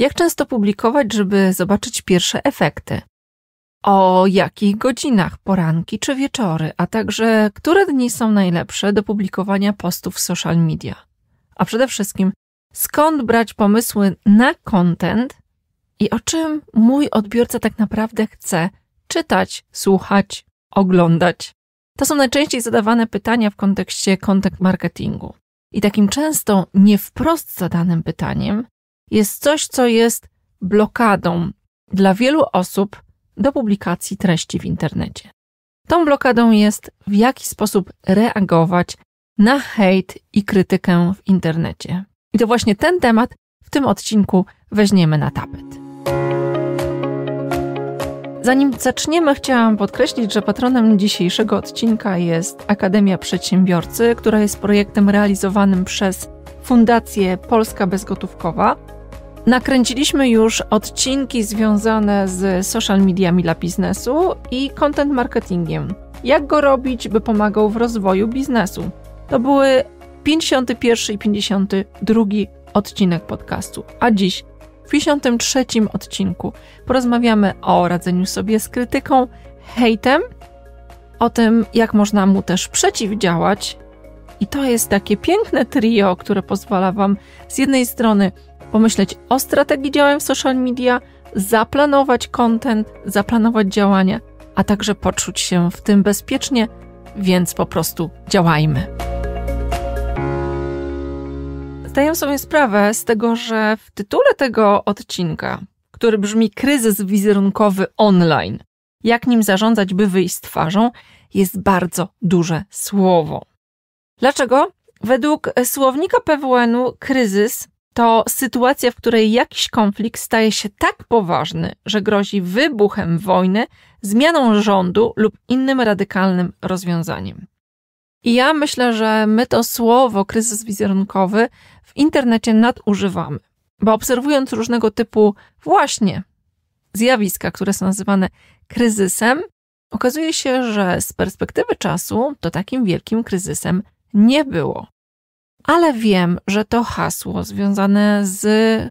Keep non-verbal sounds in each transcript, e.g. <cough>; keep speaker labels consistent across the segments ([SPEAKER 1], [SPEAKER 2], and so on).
[SPEAKER 1] Jak często publikować, żeby zobaczyć pierwsze efekty? O jakich godzinach, poranki czy wieczory, a także które dni są najlepsze do publikowania postów w social media? A przede wszystkim, skąd brać pomysły na content i o czym mój odbiorca tak naprawdę chce czytać, słuchać, oglądać? To są najczęściej zadawane pytania w kontekście content marketingu. I takim często nie wprost zadanym pytaniem jest coś, co jest blokadą dla wielu osób do publikacji treści w internecie. Tą blokadą jest, w jaki sposób reagować na hejt i krytykę w internecie. I to właśnie ten temat w tym odcinku weźmiemy na tapet. Zanim zaczniemy, chciałam podkreślić, że patronem dzisiejszego odcinka jest Akademia Przedsiębiorcy, która jest projektem realizowanym przez Fundację Polska Bezgotówkowa Nakręciliśmy już odcinki związane z social mediami dla biznesu i content marketingiem. Jak go robić, by pomagał w rozwoju biznesu? To były 51 i 52 odcinek podcastu. A dziś, w 53 odcinku, porozmawiamy o radzeniu sobie z krytyką, hejtem, o tym, jak można mu też przeciwdziałać. I to jest takie piękne trio, które pozwala Wam z jednej strony pomyśleć o strategii działań w social media, zaplanować content, zaplanować działania, a także poczuć się w tym bezpiecznie, więc po prostu działajmy. Zdaję sobie sprawę z tego, że w tytule tego odcinka, który brzmi Kryzys wizerunkowy online, jak nim zarządzać, by wyjść z twarzą, jest bardzo duże słowo. Dlaczego? Według słownika PWN-u kryzys to sytuacja, w której jakiś konflikt staje się tak poważny, że grozi wybuchem wojny, zmianą rządu lub innym radykalnym rozwiązaniem. I ja myślę, że my to słowo kryzys wizerunkowy w internecie nadużywamy, bo obserwując różnego typu właśnie zjawiska, które są nazywane kryzysem, okazuje się, że z perspektywy czasu to takim wielkim kryzysem nie było ale wiem, że to hasło związane z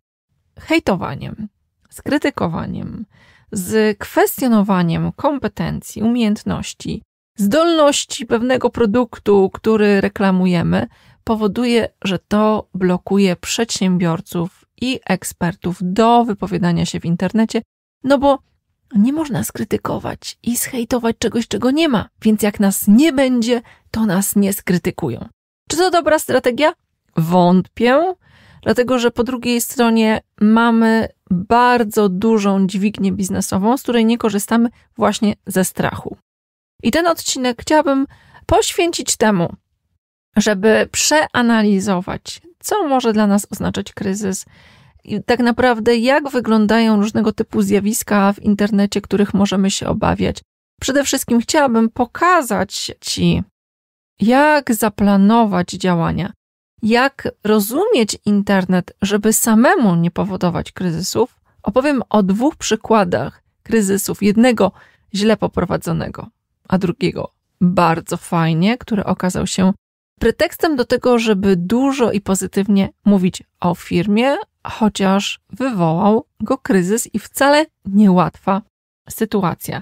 [SPEAKER 1] hejtowaniem, z krytykowaniem, z kwestionowaniem kompetencji, umiejętności, zdolności pewnego produktu, który reklamujemy, powoduje, że to blokuje przedsiębiorców i ekspertów do wypowiadania się w internecie, no bo nie można skrytykować i zhejtować czegoś, czego nie ma, więc jak nas nie będzie, to nas nie skrytykują. Czy to dobra strategia? Wątpię, dlatego że po drugiej stronie mamy bardzo dużą dźwignię biznesową, z której nie korzystamy właśnie ze strachu. I ten odcinek chciałabym poświęcić temu, żeby przeanalizować, co może dla nas oznaczać kryzys i tak naprawdę jak wyglądają różnego typu zjawiska w internecie, których możemy się obawiać. Przede wszystkim chciałabym pokazać Ci jak zaplanować działania, jak rozumieć internet, żeby samemu nie powodować kryzysów, opowiem o dwóch przykładach kryzysów. Jednego źle poprowadzonego, a drugiego bardzo fajnie, który okazał się pretekstem do tego, żeby dużo i pozytywnie mówić o firmie, chociaż wywołał go kryzys i wcale niełatwa sytuacja.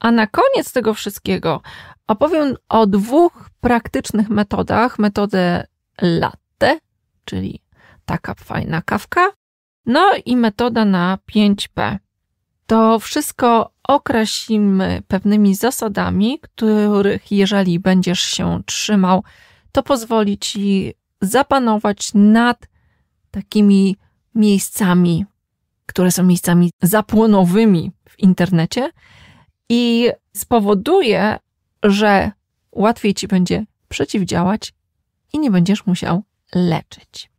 [SPEAKER 1] A na koniec tego wszystkiego opowiem o dwóch praktycznych metodach metodę latte, czyli taka fajna kawka, no i metoda na 5P. To wszystko określimy pewnymi zasadami, których jeżeli będziesz się trzymał, to pozwoli ci zapanować nad takimi miejscami, które są miejscami zapłonowymi w internecie i spowoduje, że łatwiej ci będzie przeciwdziałać i nie będziesz musiał leczyć.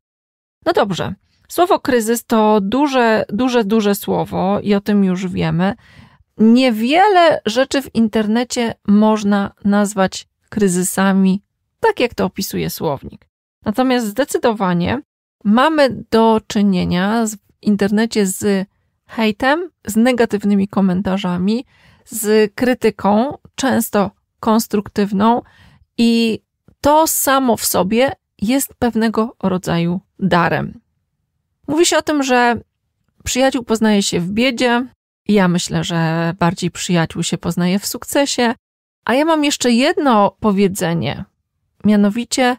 [SPEAKER 1] No dobrze. Słowo kryzys to duże, duże, duże słowo i o tym już wiemy. Niewiele rzeczy w internecie można nazwać kryzysami, tak jak to opisuje słownik. Natomiast zdecydowanie mamy do czynienia w internecie z hejtem, z negatywnymi komentarzami, z krytyką, często konstruktywną i to samo w sobie jest pewnego rodzaju darem. Mówi się o tym, że przyjaciół poznaje się w biedzie. Ja myślę, że bardziej przyjaciół się poznaje w sukcesie. A ja mam jeszcze jedno powiedzenie. Mianowicie,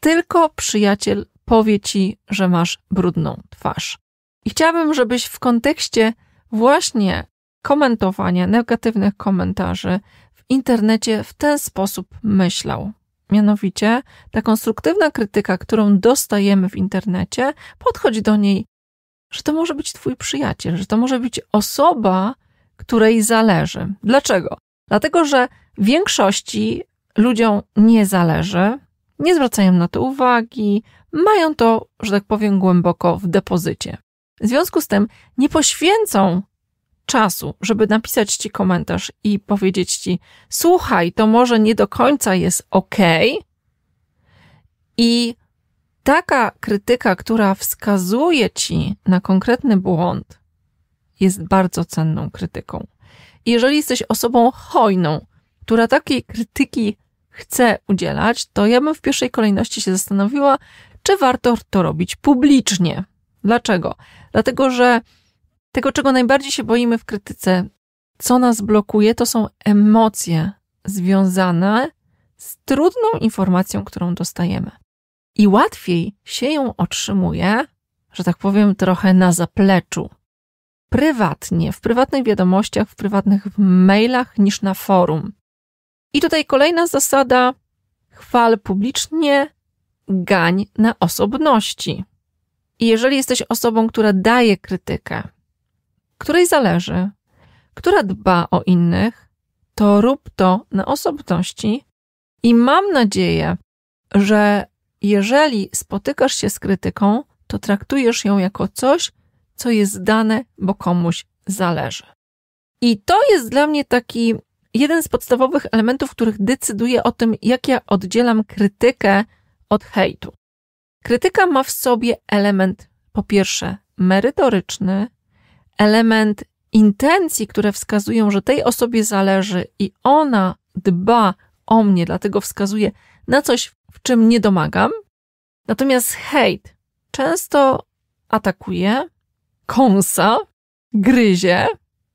[SPEAKER 1] tylko przyjaciel powie ci, że masz brudną twarz. I chciałabym, żebyś w kontekście właśnie komentowania, negatywnych komentarzy, internecie w ten sposób myślał. Mianowicie ta konstruktywna krytyka, którą dostajemy w internecie, podchodzi do niej, że to może być Twój przyjaciel, że to może być osoba, której zależy. Dlaczego? Dlatego, że większości ludziom nie zależy, nie zwracają na to uwagi, mają to, że tak powiem, głęboko w depozycie. W związku z tym nie poświęcą czasu, żeby napisać ci komentarz i powiedzieć ci: Słuchaj, to może nie do końca jest ok. I taka krytyka, która wskazuje ci na konkretny błąd, jest bardzo cenną krytyką. Jeżeli jesteś osobą hojną, która takiej krytyki chce udzielać, to ja bym w pierwszej kolejności się zastanowiła, czy warto to robić publicznie. Dlaczego? Dlatego, że tego, czego najbardziej się boimy w krytyce, co nas blokuje, to są emocje związane z trudną informacją, którą dostajemy. I łatwiej się ją otrzymuje, że tak powiem, trochę na zapleczu, prywatnie, w prywatnych wiadomościach, w prywatnych mailach niż na forum. I tutaj kolejna zasada: chwal publicznie, gań na osobności. I jeżeli jesteś osobą, która daje krytykę, której zależy, która dba o innych, to rób to na osobności i mam nadzieję, że jeżeli spotykasz się z krytyką, to traktujesz ją jako coś, co jest dane, bo komuś zależy. I to jest dla mnie taki jeden z podstawowych elementów, których decyduje o tym, jak ja oddzielam krytykę od hejtu. Krytyka ma w sobie element, po pierwsze, merytoryczny, element intencji, które wskazują, że tej osobie zależy i ona dba o mnie, dlatego wskazuje na coś, w czym nie domagam. Natomiast hejt często atakuje, kąsa, gryzie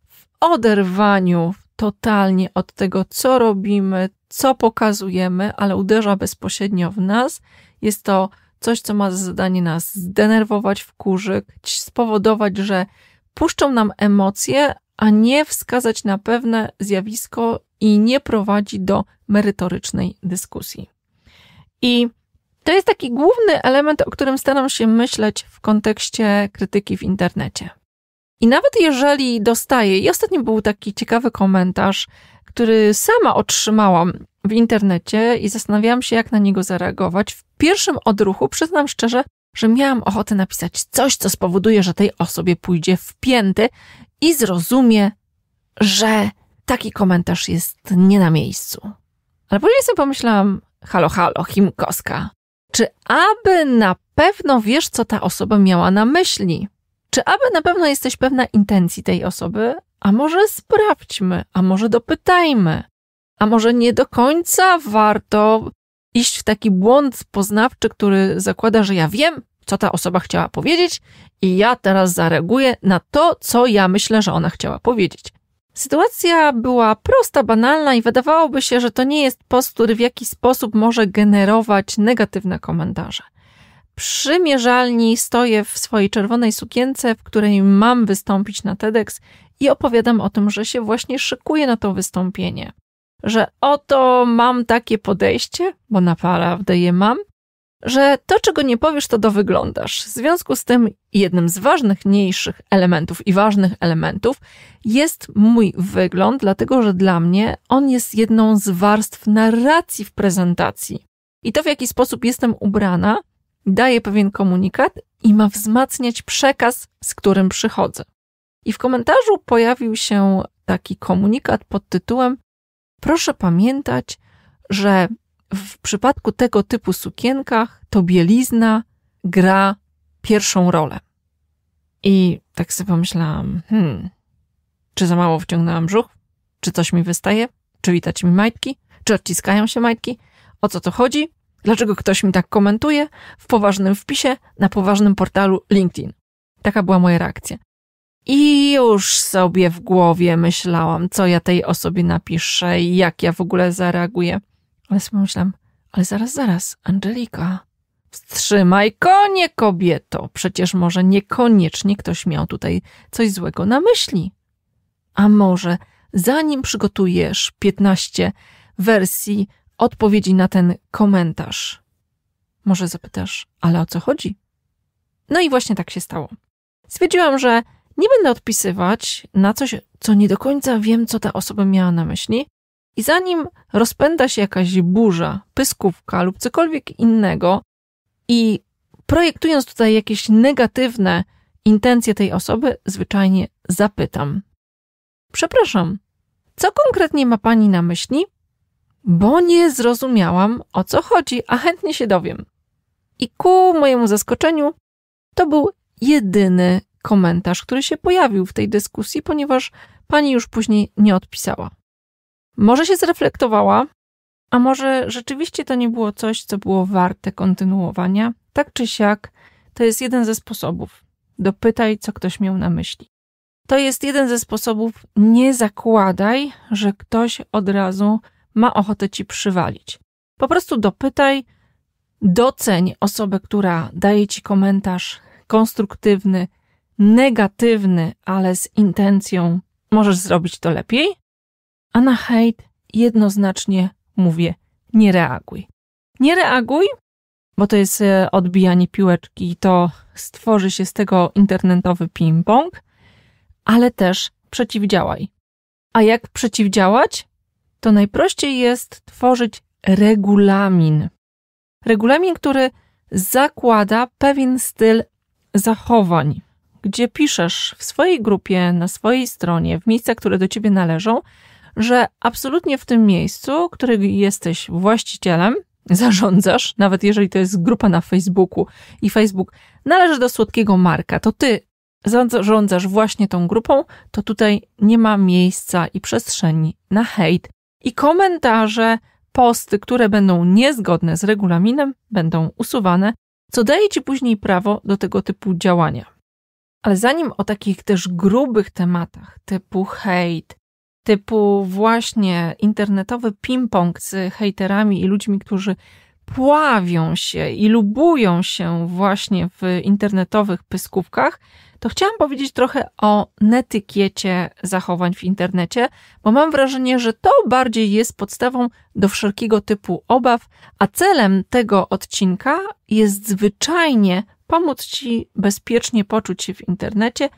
[SPEAKER 1] w oderwaniu totalnie od tego, co robimy, co pokazujemy, ale uderza bezpośrednio w nas. Jest to coś, co ma za zadanie nas zdenerwować, wkurzyć, spowodować, że puszczą nam emocje, a nie wskazać na pewne zjawisko i nie prowadzi do merytorycznej dyskusji. I to jest taki główny element, o którym staram się myśleć w kontekście krytyki w internecie. I nawet jeżeli dostaję, i ostatnio był taki ciekawy komentarz, który sama otrzymałam w internecie i zastanawiałam się, jak na niego zareagować, w pierwszym odruchu, przyznam szczerze, że miałam ochotę napisać coś, co spowoduje, że tej osobie pójdzie w pięty i zrozumie, że taki komentarz jest nie na miejscu. Ale później sobie pomyślałam, halo, halo, Chimkowska, czy aby na pewno wiesz, co ta osoba miała na myśli? Czy aby na pewno jesteś pewna intencji tej osoby? A może sprawdźmy, a może dopytajmy, a może nie do końca warto iść w taki błąd poznawczy, który zakłada, że ja wiem, co ta osoba chciała powiedzieć, i ja teraz zareaguję na to, co ja myślę, że ona chciała powiedzieć. Sytuacja była prosta, banalna i wydawałoby się, że to nie jest post, który w jakiś sposób może generować negatywne komentarze. Przy mierzalni stoję w swojej czerwonej sukience, w której mam wystąpić na TEDx i opowiadam o tym, że się właśnie szykuję na to wystąpienie że oto mam takie podejście, bo naprawdę je mam, że to, czego nie powiesz, to do wyglądasz. W związku z tym jednym z ważniejszych elementów i ważnych elementów jest mój wygląd, dlatego że dla mnie on jest jedną z warstw narracji w prezentacji. I to, w jaki sposób jestem ubrana, daje pewien komunikat i ma wzmacniać przekaz, z którym przychodzę. I w komentarzu pojawił się taki komunikat pod tytułem proszę pamiętać, że w przypadku tego typu sukienkach to bielizna gra pierwszą rolę. I tak sobie pomyślałam, hmm, czy za mało wciągnęłam brzuch? Czy coś mi wystaje? Czy widać mi majtki? Czy odciskają się majtki? O co to chodzi? Dlaczego ktoś mi tak komentuje w poważnym wpisie na poważnym portalu LinkedIn? Taka była moja reakcja. I już sobie w głowie myślałam, co ja tej osobie napiszę i jak ja w ogóle zareaguję. Ale sobie myślałam, ale zaraz, zaraz, Angelika, wstrzymaj konie, kobieto. Przecież może niekoniecznie ktoś miał tutaj coś złego na myśli. A może zanim przygotujesz 15 wersji odpowiedzi na ten komentarz, może zapytasz, ale o co chodzi? No i właśnie tak się stało. Stwierdziłam, że nie będę odpisywać na coś, co nie do końca wiem, co ta osoba miała na myśli. I zanim rozpędza się jakaś burza, pyskówka lub cokolwiek innego, i projektując tutaj jakieś negatywne intencje tej osoby, zwyczajnie zapytam: Przepraszam, co konkretnie ma pani na myśli? Bo nie zrozumiałam o co chodzi, a chętnie się dowiem. I ku mojemu zaskoczeniu, to był jedyny komentarz, który się pojawił w tej dyskusji, ponieważ pani już później nie odpisała. Może się zreflektowała, a może rzeczywiście to nie było coś, co było warte kontynuowania? Tak czy siak, to jest jeden ze sposobów. Dopytaj, co ktoś miał na myśli. To jest jeden ze sposobów. Nie zakładaj, że ktoś od razu ma ochotę ci przywalić. Po prostu dopytaj, doceń osobę, która daje ci komentarz konstruktywny, negatywny, ale z intencją możesz zrobić to lepiej, a na hejt jednoznacznie mówię nie reaguj. Nie reaguj, bo to jest e, odbijanie piłeczki i to stworzy się z tego internetowy ping-pong, ale też przeciwdziałaj. A jak przeciwdziałać? To najprościej jest tworzyć regulamin. Regulamin, który zakłada pewien styl zachowań gdzie piszesz w swojej grupie, na swojej stronie, w miejscach, które do ciebie należą, że absolutnie w tym miejscu, którego jesteś właścicielem, <laughs> zarządzasz, nawet jeżeli to jest grupa na Facebooku i Facebook należy do słodkiego Marka, to ty zarządzasz właśnie tą grupą, to tutaj nie ma miejsca i przestrzeni na hejt. I komentarze, posty, które będą niezgodne z regulaminem, będą usuwane, co daje ci później prawo do tego typu działania. Ale zanim o takich też grubych tematach typu hejt, typu właśnie internetowy ping-pong z hejterami i ludźmi, którzy pławią się i lubują się właśnie w internetowych pyskówkach, to chciałam powiedzieć trochę o netykiecie zachowań w internecie, bo mam wrażenie, że to bardziej jest podstawą do wszelkiego typu obaw, a celem tego odcinka jest zwyczajnie pomóc ci bezpiecznie poczuć się w internecie,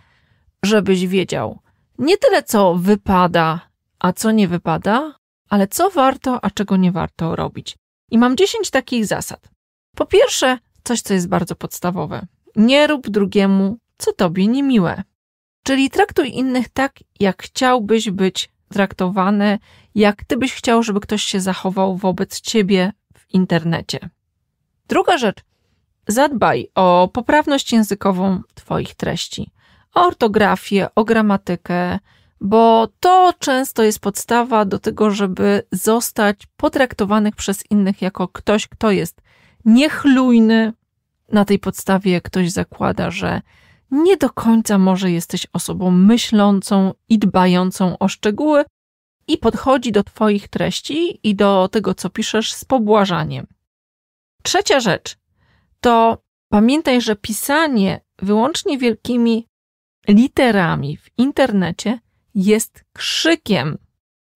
[SPEAKER 1] żebyś wiedział nie tyle, co wypada, a co nie wypada, ale co warto, a czego nie warto robić. I mam 10 takich zasad. Po pierwsze, coś, co jest bardzo podstawowe. Nie rób drugiemu, co tobie niemiłe. Czyli traktuj innych tak, jak chciałbyś być traktowany, jak ty byś chciał, żeby ktoś się zachował wobec ciebie w internecie. Druga rzecz, Zadbaj o poprawność językową Twoich treści, o ortografię, o gramatykę, bo to często jest podstawa do tego, żeby zostać potraktowanych przez innych jako ktoś, kto jest niechlujny. Na tej podstawie ktoś zakłada, że nie do końca może jesteś osobą myślącą i dbającą o szczegóły i podchodzi do Twoich treści i do tego, co piszesz z pobłażaniem. Trzecia rzecz to pamiętaj, że pisanie wyłącznie wielkimi literami w internecie jest krzykiem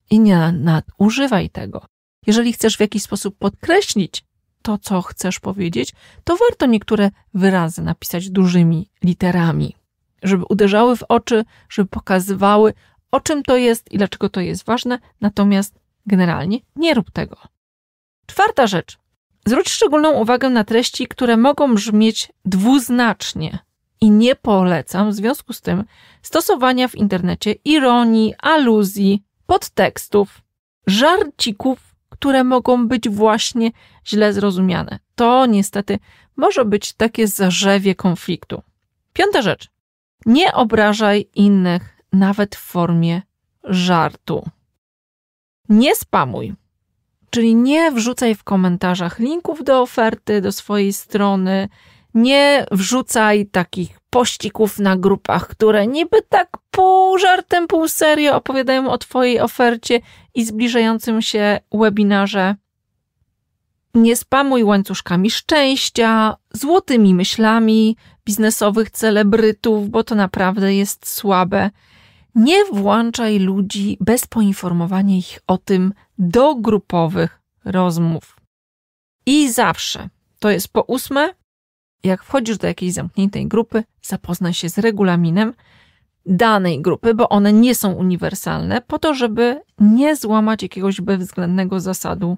[SPEAKER 1] i nie nadużywaj tego. Jeżeli chcesz w jakiś sposób podkreślić to, co chcesz powiedzieć, to warto niektóre wyrazy napisać dużymi literami, żeby uderzały w oczy, żeby pokazywały, o czym to jest i dlaczego to jest ważne, natomiast generalnie nie rób tego. Czwarta rzecz, Zwróć szczególną uwagę na treści, które mogą brzmieć dwuznacznie i nie polecam w związku z tym stosowania w internecie ironii, aluzji, podtekstów, żarcików, które mogą być właśnie źle zrozumiane. To niestety może być takie zarzewie konfliktu. Piąta rzecz. Nie obrażaj innych nawet w formie żartu. Nie spamuj. Czyli nie wrzucaj w komentarzach linków do oferty, do swojej strony, nie wrzucaj takich pościków na grupach, które niby tak pół żartem, pół serio opowiadają o Twojej ofercie i zbliżającym się webinarze. Nie spamuj łańcuszkami szczęścia, złotymi myślami biznesowych celebrytów, bo to naprawdę jest słabe. Nie włączaj ludzi bez poinformowania ich o tym, do grupowych rozmów. I zawsze, to jest po ósme, jak wchodzisz do jakiejś zamkniętej grupy, zapoznaj się z regulaminem danej grupy, bo one nie są uniwersalne, po to, żeby nie złamać jakiegoś bezwzględnego zasadu.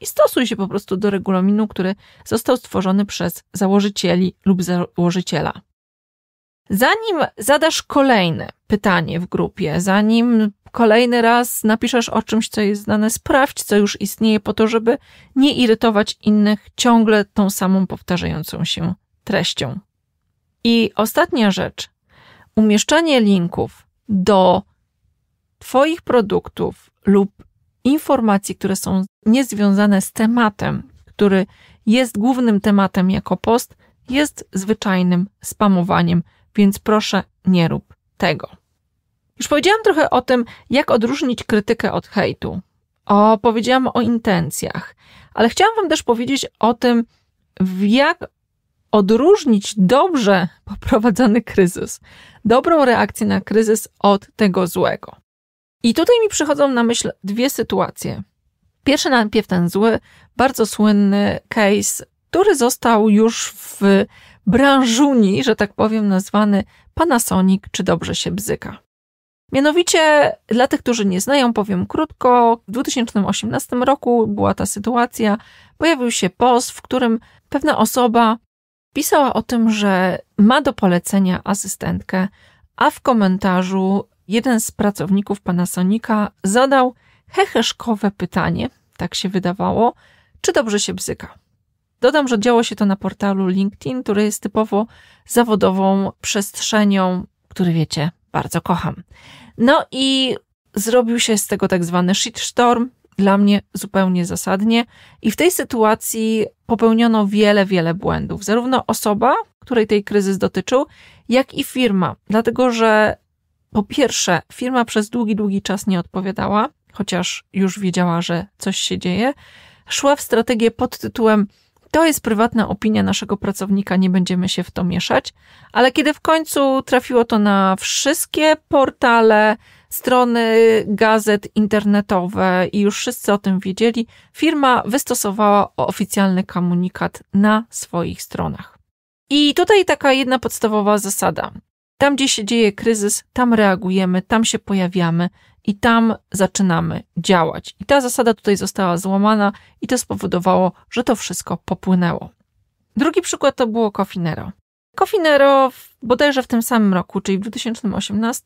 [SPEAKER 1] I stosuj się po prostu do regulaminu, który został stworzony przez założycieli lub założyciela. Zanim zadasz kolejne pytanie w grupie, zanim kolejny raz napiszesz o czymś, co jest znane, sprawdź, co już istnieje, po to, żeby nie irytować innych ciągle tą samą powtarzającą się treścią. I ostatnia rzecz. Umieszczanie linków do Twoich produktów lub informacji, które są niezwiązane z tematem, który jest głównym tematem jako post, jest zwyczajnym spamowaniem, więc proszę nie rób tego. Już powiedziałam trochę o tym, jak odróżnić krytykę od hejtu. O, powiedziałam o intencjach, ale chciałam Wam też powiedzieć o tym, w jak odróżnić dobrze <laughs> poprowadzony kryzys, dobrą reakcję na kryzys od tego złego. I tutaj mi przychodzą na myśl dwie sytuacje. Pierwszy najpierw ten zły, bardzo słynny case, który został już w branżuni, że tak powiem, nazwany Panasonic, czy dobrze się bzyka. Mianowicie, dla tych, którzy nie znają, powiem krótko, w 2018 roku była ta sytuacja, pojawił się post, w którym pewna osoba pisała o tym, że ma do polecenia asystentkę, a w komentarzu jeden z pracowników Sonika zadał heheszkowe pytanie, tak się wydawało, czy dobrze się bzyka. Dodam, że działo się to na portalu LinkedIn, który jest typowo zawodową przestrzenią, który wiecie, bardzo kocham. No i zrobił się z tego tak zwany shitstorm, dla mnie zupełnie zasadnie. I w tej sytuacji popełniono wiele, wiele błędów. Zarówno osoba, której tej kryzys dotyczył, jak i firma. Dlatego, że po pierwsze, firma przez długi, długi czas nie odpowiadała, chociaż już wiedziała, że coś się dzieje. Szła w strategię pod tytułem to jest prywatna opinia naszego pracownika, nie będziemy się w to mieszać. Ale kiedy w końcu trafiło to na wszystkie portale, strony gazet internetowe i już wszyscy o tym wiedzieli, firma wystosowała oficjalny komunikat na swoich stronach. I tutaj taka jedna podstawowa zasada. Tam, gdzie się dzieje kryzys, tam reagujemy, tam się pojawiamy, i tam zaczynamy działać. I ta zasada tutaj została złamana i to spowodowało, że to wszystko popłynęło. Drugi przykład to było Cofinero. Cofinero bodajże w tym samym roku, czyli w 2018,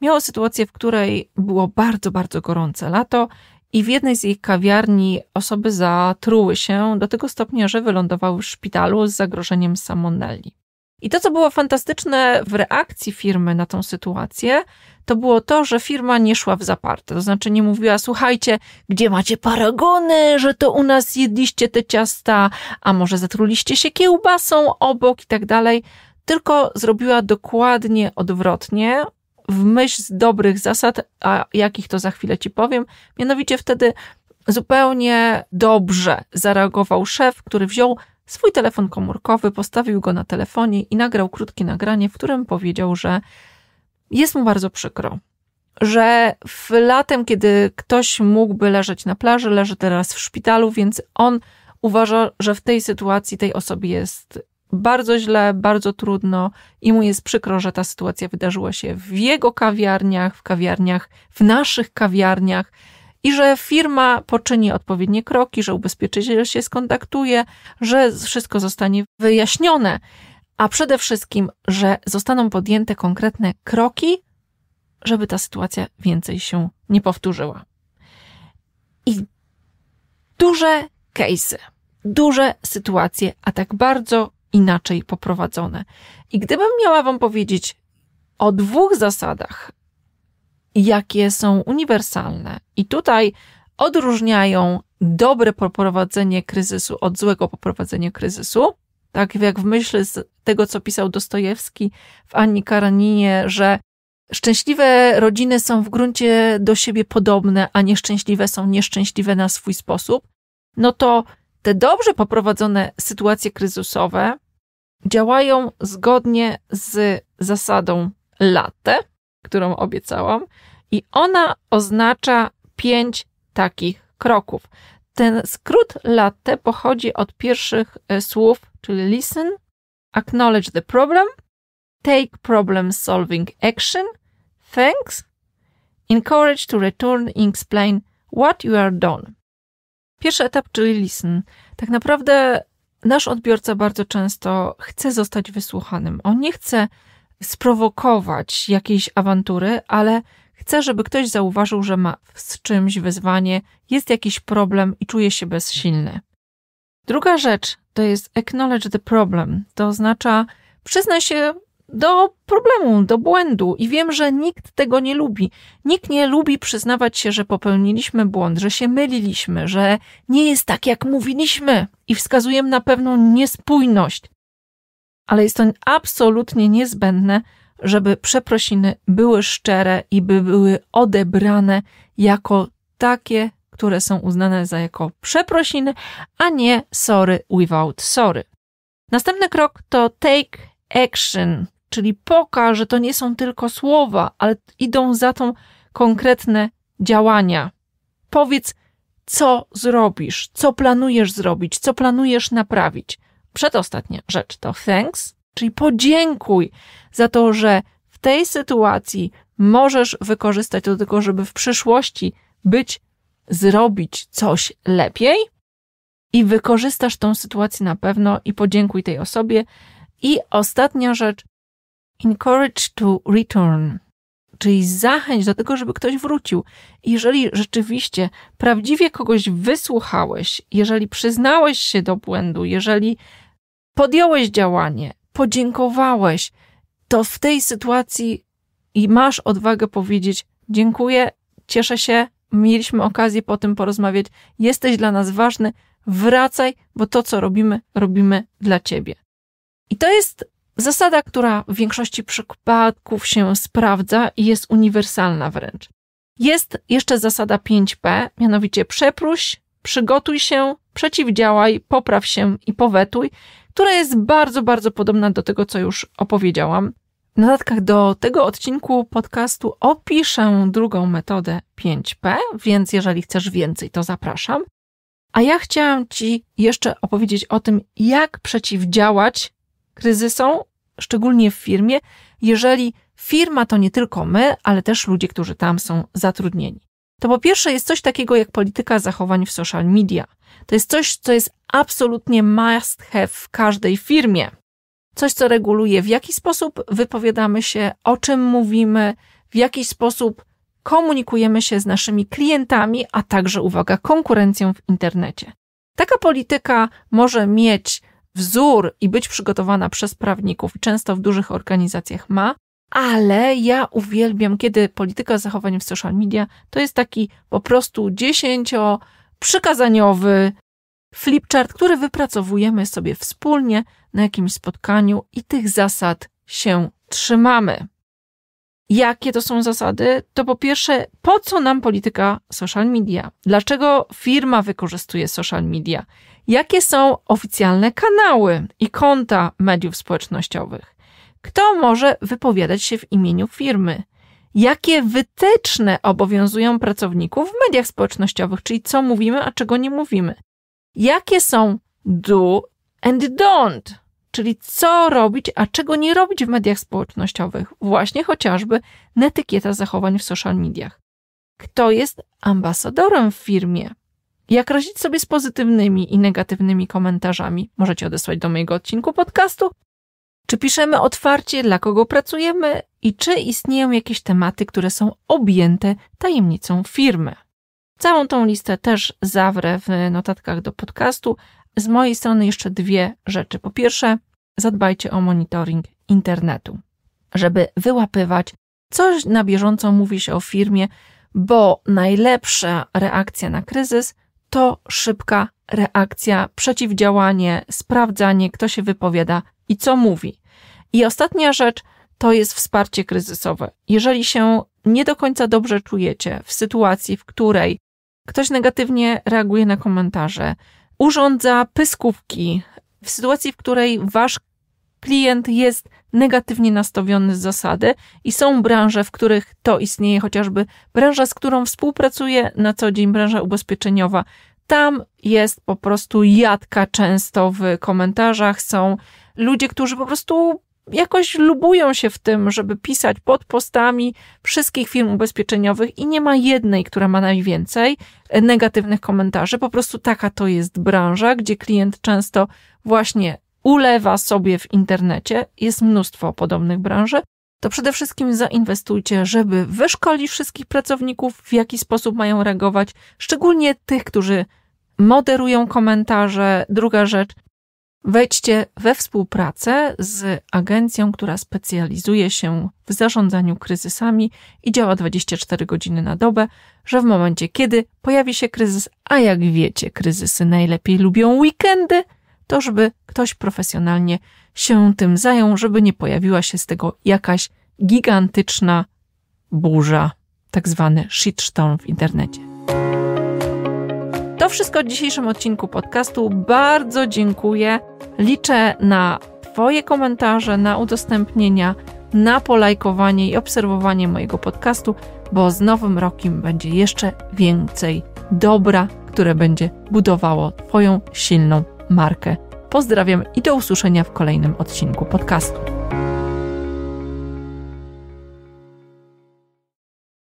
[SPEAKER 1] miało sytuację, w której było bardzo, bardzo gorące lato i w jednej z jej kawiarni osoby zatruły się do tego stopnia, że wylądowały w szpitalu z zagrożeniem salmonelli. I to, co było fantastyczne w reakcji firmy na tą sytuację, to było to, że firma nie szła w zaparte. To znaczy nie mówiła, słuchajcie, gdzie macie paragony, że to u nas jedliście te ciasta, a może zatruliście się kiełbasą obok i tak dalej. Tylko zrobiła dokładnie odwrotnie, w myśl z dobrych zasad, a jakich to za chwilę ci powiem. Mianowicie wtedy zupełnie dobrze zareagował szef, który wziął swój telefon komórkowy, postawił go na telefonie i nagrał krótkie nagranie, w którym powiedział, że jest mu bardzo przykro. Że w latem, kiedy ktoś mógłby leżeć na plaży, leży teraz w szpitalu, więc on uważa, że w tej sytuacji tej osobie jest bardzo źle, bardzo trudno i mu jest przykro, że ta sytuacja wydarzyła się w jego kawiarniach, w kawiarniach, w naszych kawiarniach i że firma poczyni odpowiednie kroki, że ubezpieczyciel się skontaktuje, że wszystko zostanie wyjaśnione, a przede wszystkim, że zostaną podjęte konkretne kroki, żeby ta sytuacja więcej się nie powtórzyła. I duże case'y, duże sytuacje, a tak bardzo inaczej poprowadzone. I gdybym miała Wam powiedzieć o dwóch zasadach, jakie są uniwersalne. I tutaj odróżniają dobre poprowadzenie kryzysu od złego poprowadzenia kryzysu. Tak jak w myśl z tego, co pisał Dostojewski w Anni Karaninie, że szczęśliwe rodziny są w gruncie do siebie podobne, a nieszczęśliwe są nieszczęśliwe na swój sposób, no to te dobrze poprowadzone sytuacje kryzysowe działają zgodnie z zasadą latte, którą obiecałam, i ona oznacza pięć takich kroków. Ten skrót latte pochodzi od pierwszych e, słów, czyli listen, acknowledge the problem, take problem solving action, thanks, encourage to return, and explain what you are done. Pierwszy etap, czyli listen. Tak naprawdę nasz odbiorca bardzo często chce zostać wysłuchanym. On nie chce sprowokować jakiejś awantury, ale chcę, żeby ktoś zauważył, że ma z czymś wyzwanie, jest jakiś problem i czuje się bezsilny. Druga rzecz to jest acknowledge the problem. To oznacza przyznaj się do problemu, do błędu i wiem, że nikt tego nie lubi. Nikt nie lubi przyznawać się, że popełniliśmy błąd, że się myliliśmy, że nie jest tak, jak mówiliśmy i wskazujemy na pewną niespójność ale jest to absolutnie niezbędne, żeby przeprosiny były szczere i by były odebrane jako takie, które są uznane za jako przeprosiny, a nie sorry without sorry. Następny krok to take action, czyli pokaż, że to nie są tylko słowa, ale idą za tą konkretne działania. Powiedz, co zrobisz, co planujesz zrobić, co planujesz naprawić. Przedostatnia rzecz to thanks, czyli podziękuj za to, że w tej sytuacji możesz wykorzystać do tego, żeby w przyszłości być, zrobić coś lepiej i wykorzystasz tą sytuację na pewno i podziękuj tej osobie. I ostatnia rzecz, encourage to return, czyli zachęć do tego, żeby ktoś wrócił. Jeżeli rzeczywiście prawdziwie kogoś wysłuchałeś, jeżeli przyznałeś się do błędu, jeżeli podjąłeś działanie, podziękowałeś, to w tej sytuacji i masz odwagę powiedzieć: Dziękuję, cieszę się, mieliśmy okazję po tym porozmawiać, jesteś dla nas ważny, wracaj, bo to, co robimy, robimy dla ciebie. I to jest zasada, która w większości przypadków się sprawdza i jest uniwersalna wręcz. Jest jeszcze zasada 5P, mianowicie przeproś, przygotuj się, przeciwdziałaj, popraw się i powetuj która jest bardzo, bardzo podobna do tego, co już opowiedziałam. W dodatkach do tego odcinku podcastu opiszę drugą metodę 5P, więc jeżeli chcesz więcej, to zapraszam. A ja chciałam Ci jeszcze opowiedzieć o tym, jak przeciwdziałać kryzysom, szczególnie w firmie, jeżeli firma to nie tylko my, ale też ludzie, którzy tam są zatrudnieni to po pierwsze jest coś takiego jak polityka zachowań w social media. To jest coś, co jest absolutnie must have w każdej firmie. Coś, co reguluje, w jaki sposób wypowiadamy się, o czym mówimy, w jaki sposób komunikujemy się z naszymi klientami, a także, uwaga, konkurencją w internecie. Taka polityka może mieć wzór i być przygotowana przez prawników, często w dużych organizacjach ma, ale ja uwielbiam, kiedy polityka zachowań w social media to jest taki po prostu dziesięcio przykazaniowy flipchart, który wypracowujemy sobie wspólnie na jakimś spotkaniu i tych zasad się trzymamy. Jakie to są zasady? To po pierwsze, po co nam polityka social media? Dlaczego firma wykorzystuje social media? Jakie są oficjalne kanały i konta mediów społecznościowych? Kto może wypowiadać się w imieniu firmy? Jakie wytyczne obowiązują pracowników w mediach społecznościowych, czyli co mówimy, a czego nie mówimy? Jakie są do and don't, czyli co robić, a czego nie robić w mediach społecznościowych, właśnie chociażby netykieta zachowań w social mediach. Kto jest ambasadorem w firmie? Jak radzić sobie z pozytywnymi i negatywnymi komentarzami? Możecie odesłać do mojego odcinku podcastu czy piszemy otwarcie, dla kogo pracujemy i czy istnieją jakieś tematy, które są objęte tajemnicą firmy? Całą tą listę też zawrę w notatkach do podcastu. Z mojej strony jeszcze dwie rzeczy. Po pierwsze, zadbajcie o monitoring internetu, żeby wyłapywać, coś na bieżąco mówi się o firmie, bo najlepsza reakcja na kryzys to szybka reakcja, przeciwdziałanie, sprawdzanie, kto się wypowiada, i co mówi. I ostatnia rzecz to jest wsparcie kryzysowe. Jeżeli się nie do końca dobrze czujecie w sytuacji, w której ktoś negatywnie reaguje na komentarze, urządza pyskówki, w sytuacji, w której wasz klient jest negatywnie nastawiony z zasady i są branże, w których to istnieje, chociażby branża, z którą współpracuję na co dzień, branża ubezpieczeniowa. Tam jest po prostu jadka często w komentarzach, są ludzie, którzy po prostu jakoś lubują się w tym, żeby pisać pod postami wszystkich firm ubezpieczeniowych i nie ma jednej, która ma najwięcej negatywnych komentarzy. Po prostu taka to jest branża, gdzie klient często właśnie ulewa sobie w internecie. Jest mnóstwo podobnych branży. To przede wszystkim zainwestujcie, żeby wyszkolić wszystkich pracowników, w jaki sposób mają reagować, szczególnie tych, którzy moderują komentarze. Druga rzecz, Wejdźcie we współpracę z agencją, która specjalizuje się w zarządzaniu kryzysami i działa 24 godziny na dobę, że w momencie, kiedy pojawi się kryzys, a jak wiecie, kryzysy najlepiej lubią weekendy, to żeby ktoś profesjonalnie się tym zajął, żeby nie pojawiła się z tego jakaś gigantyczna burza, tak zwany shitstorm w internecie. To wszystko w dzisiejszym odcinku podcastu. Bardzo dziękuję. Liczę na Twoje komentarze, na udostępnienia, na polajkowanie i obserwowanie mojego podcastu, bo z nowym rokiem będzie jeszcze więcej dobra, które będzie budowało Twoją silną markę. Pozdrawiam i do usłyszenia w kolejnym odcinku podcastu.